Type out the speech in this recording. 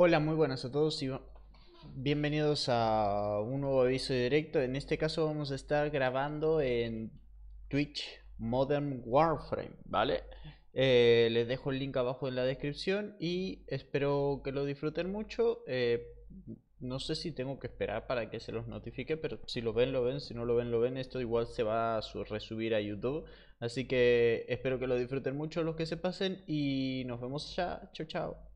Hola, muy buenas a todos y bienvenidos a un nuevo aviso directo. En este caso vamos a estar grabando en Twitch Modern Warframe, ¿vale? Eh, les dejo el link abajo en la descripción y espero que lo disfruten mucho. Eh, no sé si tengo que esperar para que se los notifique, pero si lo ven, lo ven, si no lo ven, lo ven. Esto igual se va a resubir a YouTube. Así que espero que lo disfruten mucho los que se pasen y nos vemos ya. Chao, chao.